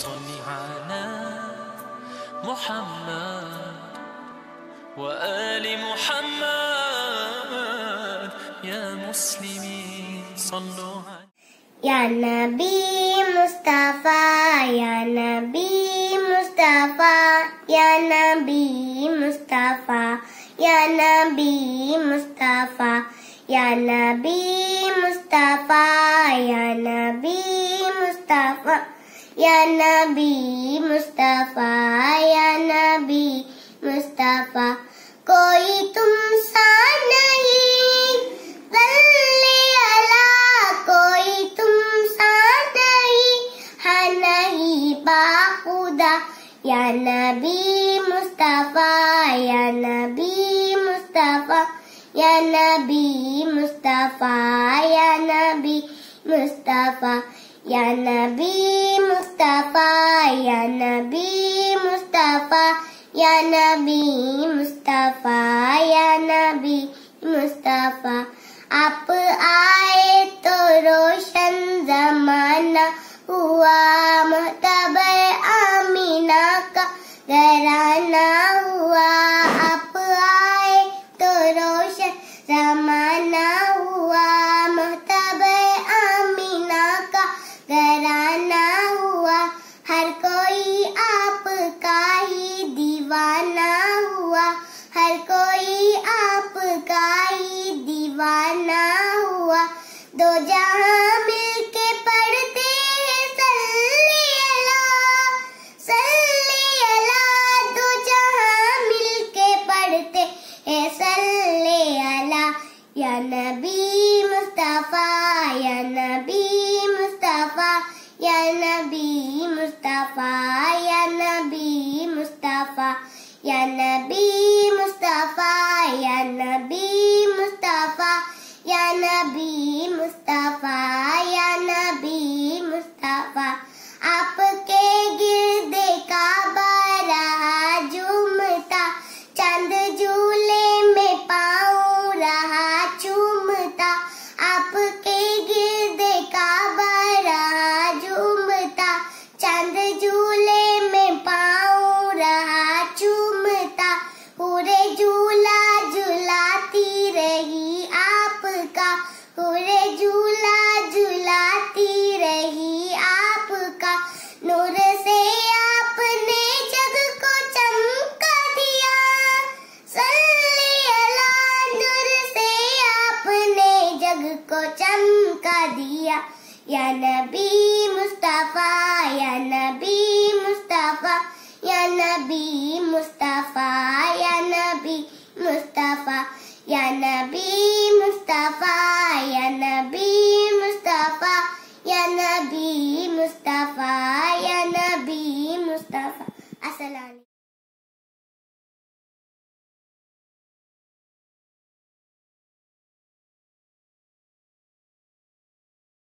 صل على محمد وآل محمد يا مسلمين صلوا عليه يا نبي مصطفى يا نبي مصطفى يا نبي مصطفى يا نبي مصطفى يا نبي مصطفى يا نبي مصطفى Ya Nabi Mustafa Ya Nabi Mustafa कोई तुमसा नहीं बल्ले अला कोई तुमसा नहीं है नहीं बाखुदा या नबी मुस्तफ़ा या नबी मुस्तफ़ा या नबी मुस्तफ़ा या नबी मुस्तफ़ा या नबी मुस्तफ़ा या नबी मुस्तफ़ा या नबी मुस्तफ़ा या नबी मुस्तफ़ा आप आए तो रोशन जमाना हुआ महतबर आमीना का घराना हुआ आप Nabi Mustafa, Ya Nabi Mustafa, Ya Nabi Mustafa, Ya Nabi Mustafa, Ya Nabi Mustafa. को चमका दिया या नबी मुस्तफ़ा या नबी मुस्तफ़ा या नबी मुस्तफ़ा या नबी मुस्तफ़ा या नबी मुस्तफ़ा या नबी मुस्तफ़ा या नबी